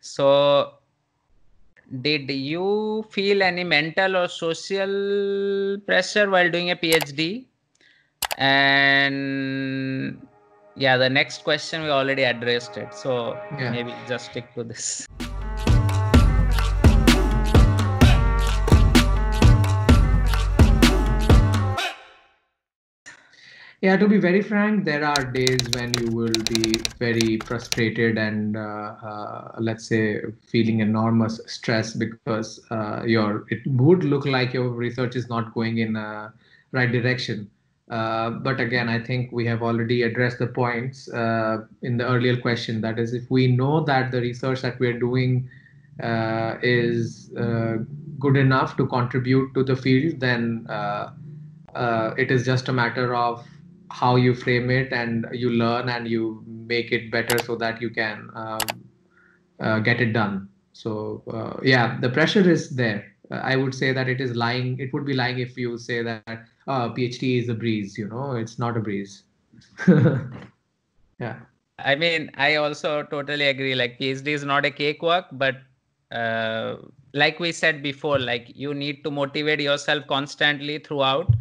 So, did you feel any mental or social pressure while doing a PhD? And yeah, the next question we already addressed it. So yeah. maybe just stick to this. yeah to be very frank there are days when you will be very frustrated and uh, uh, let's say feeling enormous stress because uh, your it would look like your research is not going in a right direction uh, but again i think we have already addressed the points uh, in the earlier question that is if we know that the research that we're doing uh, is good enough to contribute to the field then it is just a matter of how you frame it and you learn and you make it better so that you can um, uh, get it done so uh, yeah the pressure is there i would say that it is lying it would be lying if you say that uh, phd is a breeze you know it's not a breeze yeah i mean i also totally agree like phd is not a cakewalk but uh, like we said before like you need to motivate yourself constantly throughout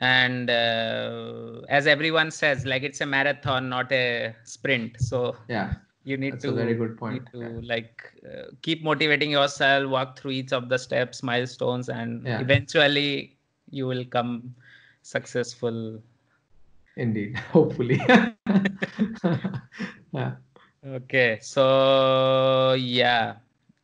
and uh, as everyone says like it's a marathon not a sprint so yeah you need That's to very good point to yeah. like uh, keep motivating yourself walk through each of the steps milestones and yeah. eventually you will come successful indeed hopefully yeah. okay so yeah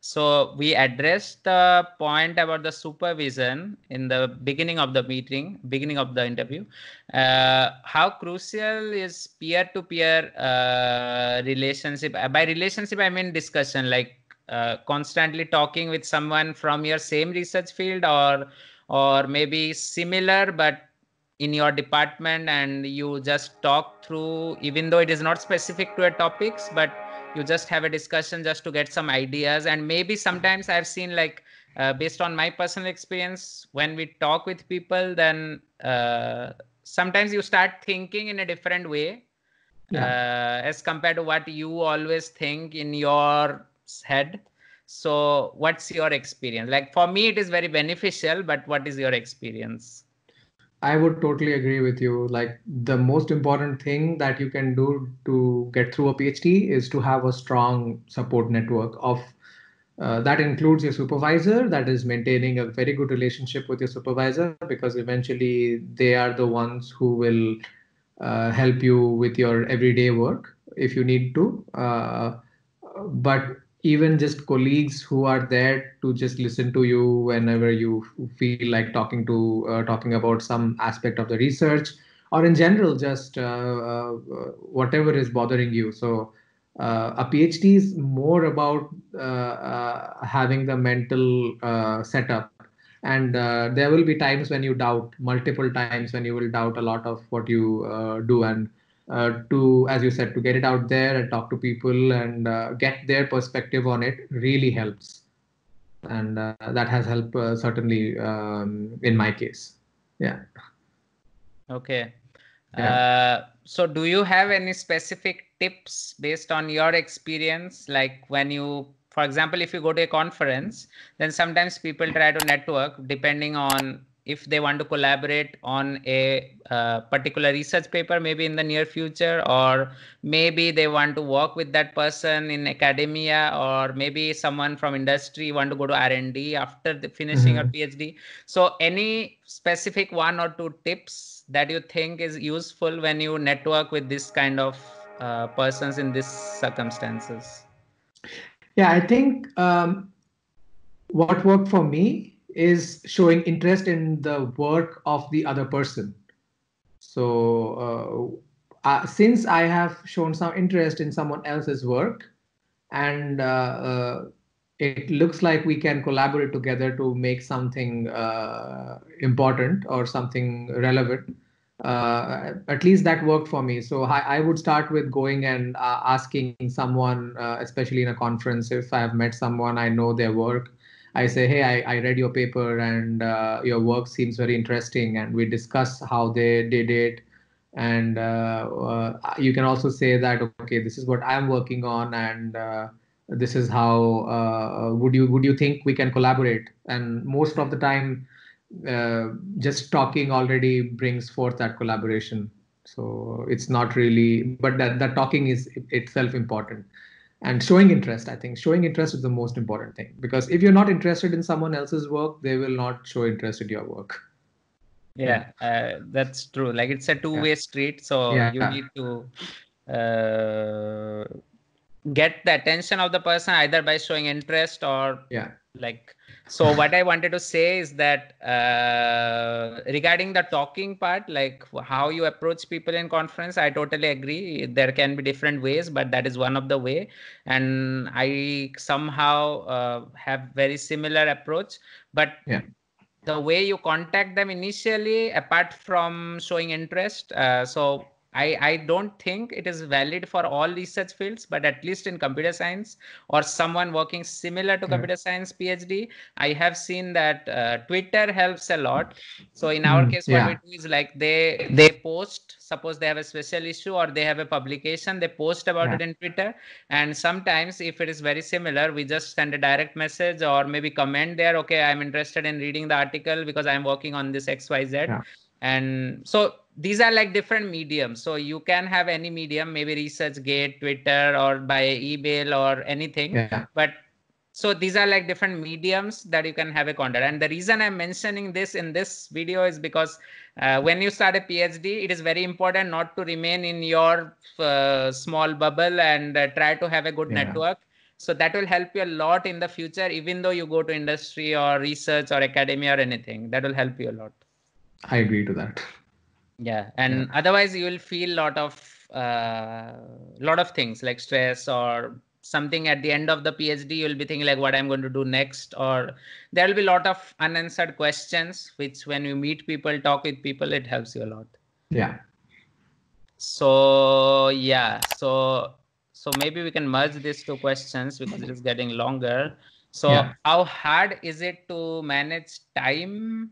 so we addressed the point about the supervision in the beginning of the meeting, beginning of the interview. Uh, how crucial is peer-to-peer uh, relationship? Uh, by relationship, I mean discussion, like uh, constantly talking with someone from your same research field or or maybe similar but in your department and you just talk through even though it is not specific to a topics but you just have a discussion just to get some ideas and maybe sometimes i've seen like uh, based on my personal experience when we talk with people then uh, sometimes you start thinking in a different way yeah. uh, as compared to what you always think in your head so what's your experience like for me it is very beneficial but what is your experience I would totally agree with you. Like the most important thing that you can do to get through a PhD is to have a strong support network of uh, that includes your supervisor that is maintaining a very good relationship with your supervisor because eventually they are the ones who will uh, help you with your everyday work if you need to uh, but even just colleagues who are there to just listen to you whenever you feel like talking to uh, talking about some aspect of the research or in general just uh, uh whatever is bothering you so uh, a phd is more about uh, having the mental setup and uh, there will be times when you doubt multiple times when you will doubt a lot of what you uh, do and uh, to, as you said, to get it out there and talk to people and uh, get their perspective on it really helps. And uh, that has helped uh, certainly um, in my case. Yeah. Okay. Yeah. Uh, so, do you have any specific tips based on your experience? Like when you, for example, if you go to a conference, then sometimes people try to network depending on if they want to collaborate on a uh, particular research paper maybe in the near future or maybe they want to work with that person in academia or maybe someone from industry want to go to r&d after the finishing mm-hmm. phd so any specific one or two tips that you think is useful when you network with this kind of uh, persons in these circumstances yeah i think um, what worked for me is showing interest in the work of the other person. So uh, uh, since I have shown some interest in someone else's work, and uh, uh it looks like we can collaborate together to make something uh, important or something relevant. Uh, at least that worked for me. So I, I would start with going and asking someone, especially in a conference, if I have met someone, I know their work, I say, hey, I, I read your paper and uh, your work seems very interesting, and we discuss how they did it. And uh, uh you can also say that, okay, this is what I'm working on, and uh, this is how uh, would you would you think we can collaborate? And most of the time, just talking already brings forth that collaboration. So it's not really, but that that talking is itself important and showing interest i think showing interest is the most important thing because if you're not interested in someone else's work they will not show interest in your work yeah, yeah. Uh, that's true like it's a two way yeah. street so yeah. you need to uh, get the attention of the person either by showing interest or yeah like so what i wanted to say is that uh, regarding the talking part like how you approach people in conference i totally agree there can be different ways but that is one of the way and i somehow uh, have very similar approach but yeah the way you contact them initially apart from showing interest uh, so I, I don't think it is valid for all research fields, but at least in computer science or someone working similar to mm. computer science PhD, I have seen that uh, Twitter helps a lot. So in our mm. case, yeah. what we do is like they they post. Suppose they have a special issue or they have a publication, they post about yeah. it in Twitter. And sometimes, if it is very similar, we just send a direct message or maybe comment there. Okay, I'm interested in reading the article because I'm working on this X Y Z. Yeah and so these are like different mediums so you can have any medium maybe research gate, twitter or by email or anything yeah. but so these are like different mediums that you can have a contact and the reason i'm mentioning this in this video is because uh, when you start a phd it is very important not to remain in your uh, small bubble and uh, try to have a good yeah. network so that will help you a lot in the future even though you go to industry or research or academia or anything that will help you a lot I agree to that. Yeah, and yeah. otherwise you will feel lot of uh, lot of things like stress or something at the end of the phd you'll be thinking like what i'm going to do next or there will be a lot of unanswered questions which when you meet people talk with people it helps you a lot yeah so yeah so so maybe we can merge these two questions because it is getting longer so yeah. how hard is it to manage time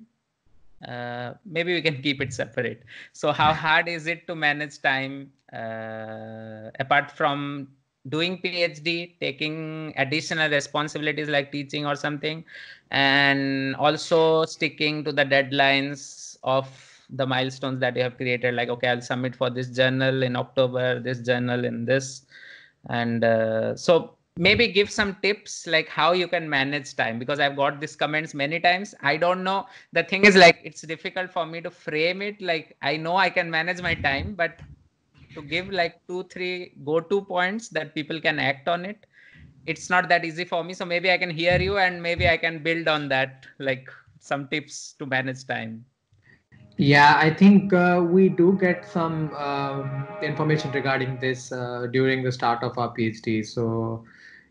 uh, maybe we can keep it separate so how hard is it to manage time uh, apart from doing phd taking additional responsibilities like teaching or something and also sticking to the deadlines of the milestones that you have created like okay i'll submit for this journal in october this journal in this and uh, so maybe give some tips like how you can manage time because i've got these comments many times i don't know the thing is like it's difficult for me to frame it like i know i can manage my time but to give like two three go to points that people can act on it it's not that easy for me so maybe i can hear you and maybe i can build on that like some tips to manage time yeah, I think uh, we do get some um, information regarding this uh, during the start of our PhD. So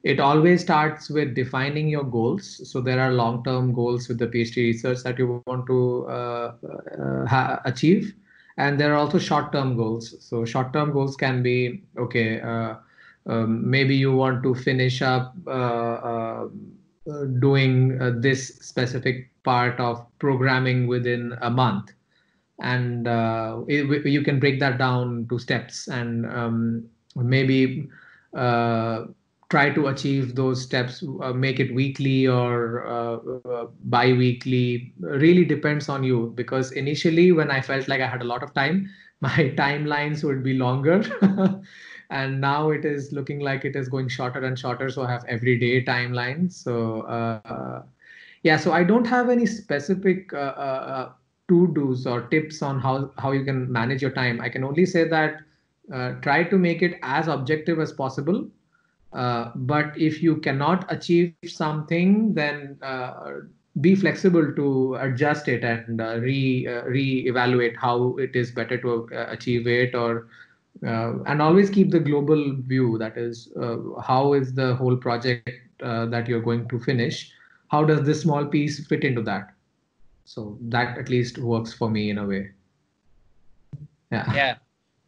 it always starts with defining your goals. So there are long-term goals with the PhD research that you want to uh, uh, achieve, and there are also short-term goals. So short-term goals can be okay. Uh, um, maybe you want to finish up uh, uh, uh, doing this specific part of programming within a month, and it, you can break that down to steps, and um, maybe try to achieve those steps uh, make it weekly or uh, uh, bi-weekly really depends on you because initially when i felt like i had a lot of time my timelines would be longer and now it is looking like it is going shorter and shorter so i have everyday timeline so uh, yeah so i don't have any specific uh, uh, to do's or tips on how how you can manage your time i can only say that try to make it as objective as possible uh, but if you cannot achieve something, then uh, be flexible to adjust it and uh, re uh, reevaluate how it is better to uh, achieve it, or uh, and always keep the global view. That is, how is the whole project that you're going to finish? How does this small piece fit into that? So that at least works for me in a way. Yeah.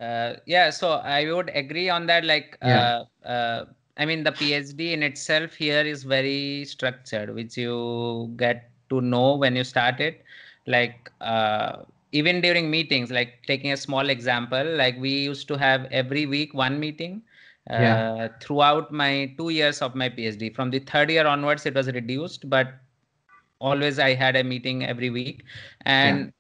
Yeah. yeah. So I would agree on that. Like. Yeah I mean, the PhD in itself here is very structured, which you get to know when you start it. Like, uh, even during meetings, like taking a small example, like we used to have every week one meeting. Uh, yeah. Throughout my two years of my PhD, from the third year onwards, it was reduced, but always I had a meeting every week. And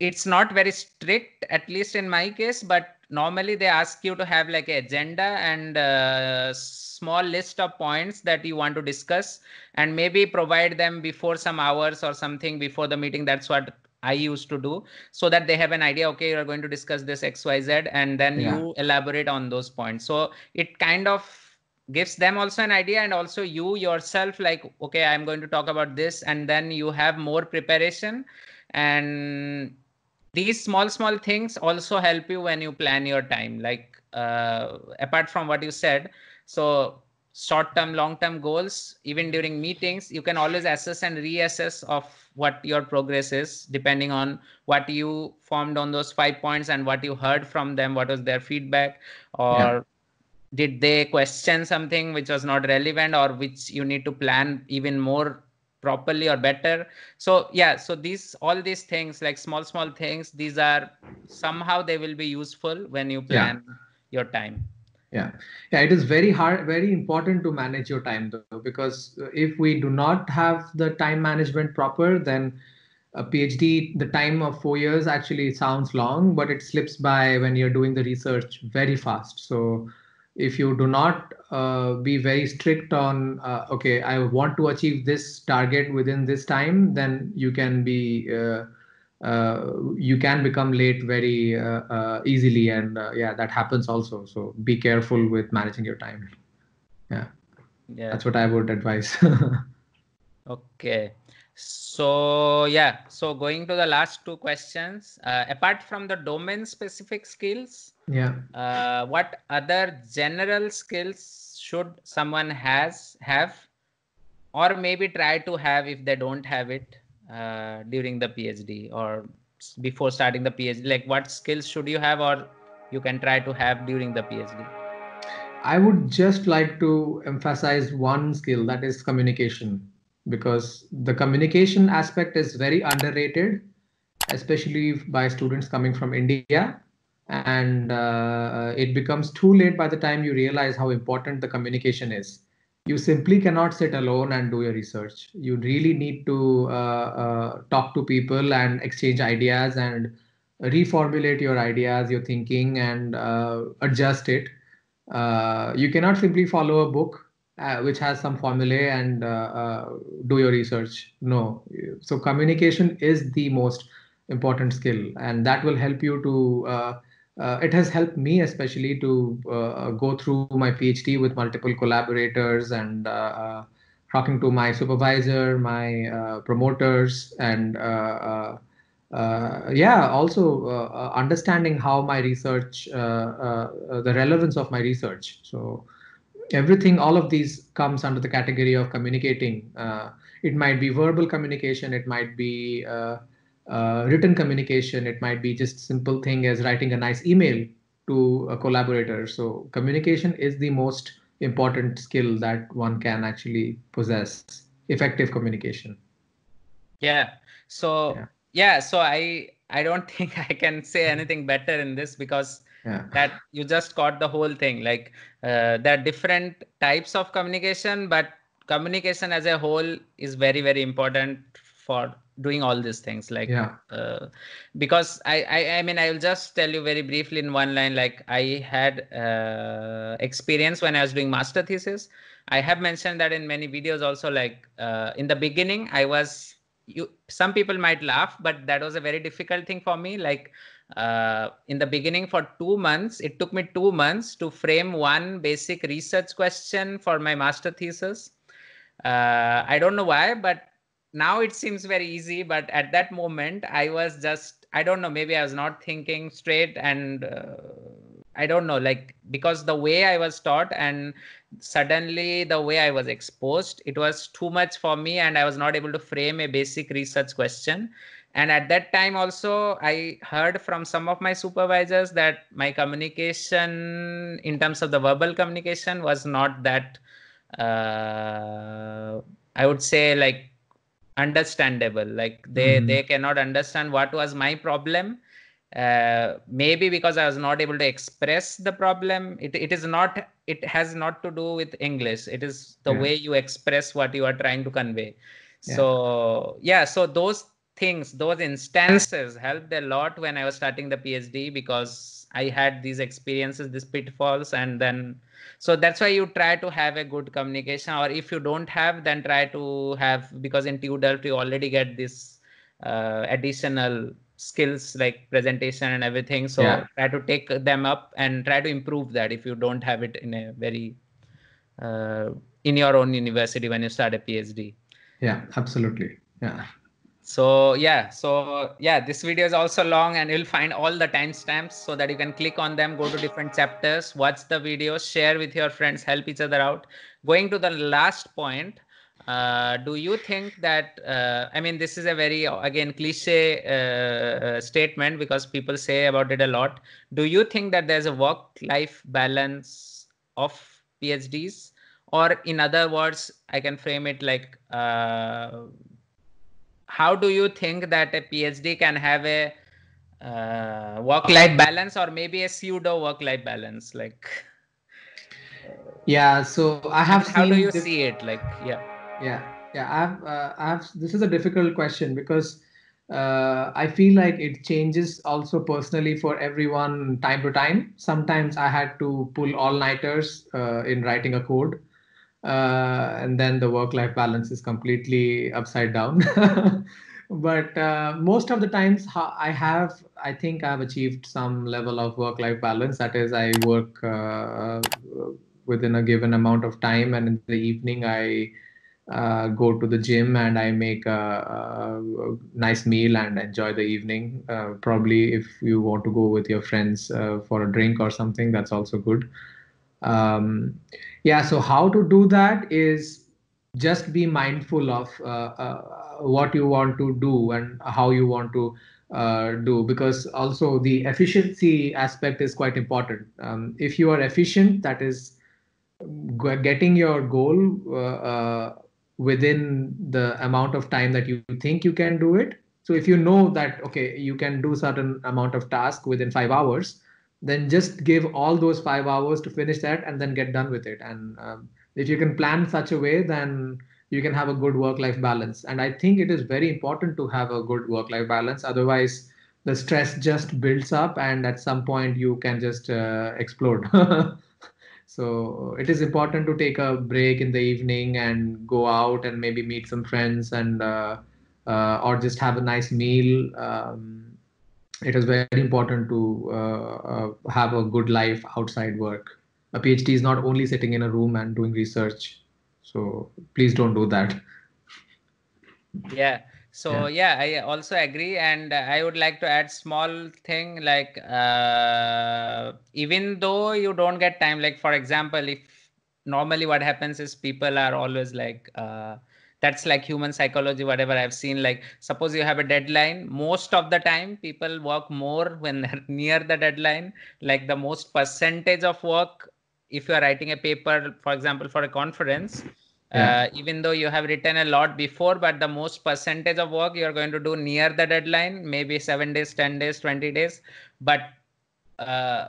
yeah. it's not very strict, at least in my case, but normally they ask you to have like an agenda and a uh, small list of points that you want to discuss and maybe provide them before some hours or something before the meeting that's what i used to do so that they have an idea okay you're going to discuss this xyz and then yeah. you elaborate on those points so it kind of gives them also an idea and also you yourself like okay i'm going to talk about this and then you have more preparation and these small small things also help you when you plan your time like uh, apart from what you said so short term long term goals even during meetings you can always assess and reassess of what your progress is depending on what you formed on those five points and what you heard from them what was their feedback or yeah. did they question something which was not relevant or which you need to plan even more properly or better so yeah so these all these things like small small things these are somehow they will be useful when you plan yeah. your time yeah yeah it is very hard very important to manage your time though because uh, if we do not have the time management proper then a phd the time of 4 years actually sounds long but it slips by when you're doing the research very fast so if you do not uh, be very strict on uh, okay i want to achieve this target within this time then you can be uh, uh you can become late very uh, uh, easily and yeah that happens also so be careful with managing your time yeah yeah that's what i would advise okay so yeah so going to the last two questions apart from the domain specific skills yeah uh, what other general skills should someone has have or maybe try to have if they don't have it uh, during the phd or before starting the phd like what skills should you have or you can try to have during the phd i would just like to emphasize one skill that is communication because the communication aspect is very underrated especially by students coming from india and uh, it becomes too late by the time you realize how important the communication is you simply cannot sit alone and do your research you really need to uh, uh, talk to people and exchange ideas and reformulate your ideas your thinking and uh, adjust it uh, you cannot simply follow a book uh, which has some formulae and do your research no so communication is the most important skill and that will help you to uh, uh, it has helped me especially to uh, go through my PhD with multiple collaborators and uh, uh, talking to my supervisor, my uh, promoters, and uh, yeah, also understanding how my research, the relevance of my research. So everything, all of these comes under the category of communicating. it might be verbal communication. It might be uh, written communication. It might be just simple thing as writing a nice email to a collaborator. So communication is the most important skill that one can actually possess. Effective communication. Yeah. So yeah, yeah so I I don't think I can say anything better in this because yeah. that you just caught the whole thing. Like uh, there are different types of communication, but communication as a whole is very very important for doing all these things like yeah. uh, because I, I i mean i'll just tell you very briefly in one line like i had uh, experience when i was doing master thesis i have mentioned that in many videos also like uh, in the beginning i was you some people might laugh but that was a very difficult thing for me like uh, in the beginning for two months it took me two months to frame one basic research question for my master thesis uh, i don't know why but now it seems very easy but at that moment i was just i don't know maybe i was not thinking straight and uh, i don't know like because the way i was taught and suddenly the way i was exposed it was too much for me and i was not able to frame a basic research question and at that time also i heard from some of my supervisors that my communication in terms of the verbal communication was not that uh, i would say like understandable like they mm. they cannot understand what was my problem uh, maybe because i was not able to express the problem it, it is not it has not to do with english it is the yeah. way you express what you are trying to convey yeah. so yeah so those things those instances helped a lot when i was starting the phd because i had these experiences these pitfalls and then so that's why you try to have a good communication or if you don't have then try to have because in tudelf you already get this uh, additional skills like presentation and everything so yeah. try to take them up and try to improve that if you don't have it in a very uh, in your own university when you start a phd yeah absolutely yeah so yeah so yeah this video is also long and you'll find all the timestamps so that you can click on them go to different chapters watch the videos, share with your friends help each other out going to the last point uh, do you think that uh, i mean this is a very again cliche uh, uh statement because people say about it a lot do you think that there's a work life balance of phds or in other words i can frame it like uh, how do you think that a PhD can have a uh, work-life balance or maybe a pseudo work-life balance? Like, yeah. So I have. How do you this, see it? Like, yeah. Yeah, yeah. I've, uh, I've. This is a difficult question because uh, I feel like it changes also personally for everyone time to time. Sometimes I had to pull all-nighters uh, in writing a code uh, and then the work life balance is completely upside down but uh, most of the times i have i think i've achieved some level of work life balance that is i work uh, within a given amount of time and in the evening i uh, go to the gym and i make a, a nice meal and enjoy the evening uh, probably if you want to go with your friends uh, for a drink or something that's also good um, yeah, so how to do that is just be mindful of uh, uh, what you want to do and how you want to uh, do because also the efficiency aspect is quite important um, if you are efficient that is getting your goal uh, uh, within the amount of time that you think you can do it so if you know that okay you can do certain amount of task within 5 hours then just give all those five hours to finish that and then get done with it and um, if you can plan such a way then you can have a good work life balance and i think it is very important to have a good work life balance otherwise the stress just builds up and at some point you can just uh, explode so it is important to take a break in the evening and go out and maybe meet some friends and uh, uh, or just have a nice meal um, it is very important to uh, uh, have a good life outside work. A PhD is not only sitting in a room and doing research. So please don't do that. Yeah. So yeah, yeah I also agree, and I would like to add small thing like uh, even though you don't get time, like for example, if normally what happens is people are always like uh, that's like human psychology whatever i've seen like suppose you have a deadline most of the time people work more when they're near the deadline like the most percentage of work if you are writing a paper for example for a conference yeah. uh, even though you have written a lot before but the most percentage of work you're going to do near the deadline maybe 7 days 10 days 20 days but uh,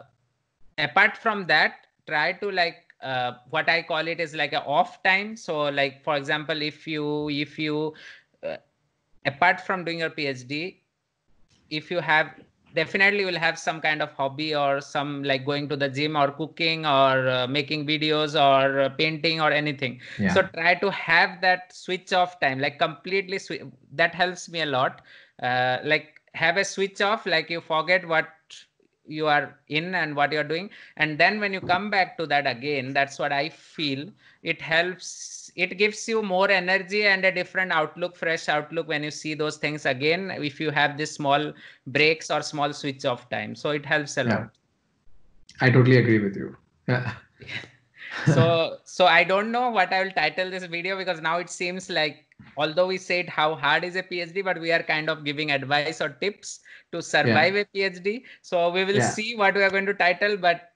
apart from that try to like uh, what I call it is like a off time. So like, for example, if you, if you, uh, apart from doing your PhD, if you have definitely will have some kind of hobby or some like going to the gym or cooking or uh, making videos or uh, painting or anything yeah. so try to have that switch off time like completely sw- that helps me a lot uh, like have a switch off like you forget what you are in and what you're doing and then when you come back to that again that's what i feel it helps it gives you more energy and a different outlook fresh outlook when you see those things again if you have this small breaks or small switch off time so it helps a yeah. lot i totally agree with you yeah so so i don't know what i will title this video because now it seems like although we said how hard is a phd but we are kind of giving advice or tips to survive yeah. a phd so we will yeah. see what we are going to title but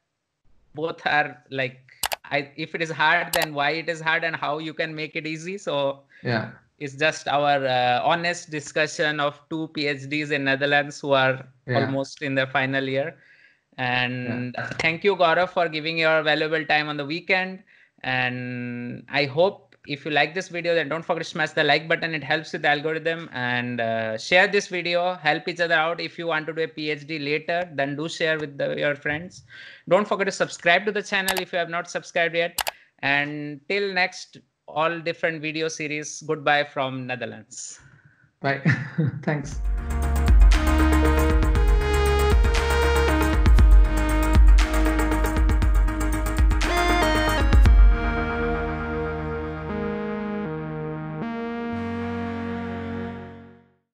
both are like I, if it is hard then why it is hard and how you can make it easy so yeah it's just our uh, honest discussion of two phds in netherlands who are yeah. almost in their final year and yeah. thank you, Gaurav, for giving your valuable time on the weekend. And I hope if you like this video, then don't forget to smash the like button. It helps with the algorithm. And uh, share this video. Help each other out. If you want to do a PhD later, then do share with the, your friends. Don't forget to subscribe to the channel if you have not subscribed yet. And till next, all different video series. Goodbye from Netherlands. Bye. Thanks.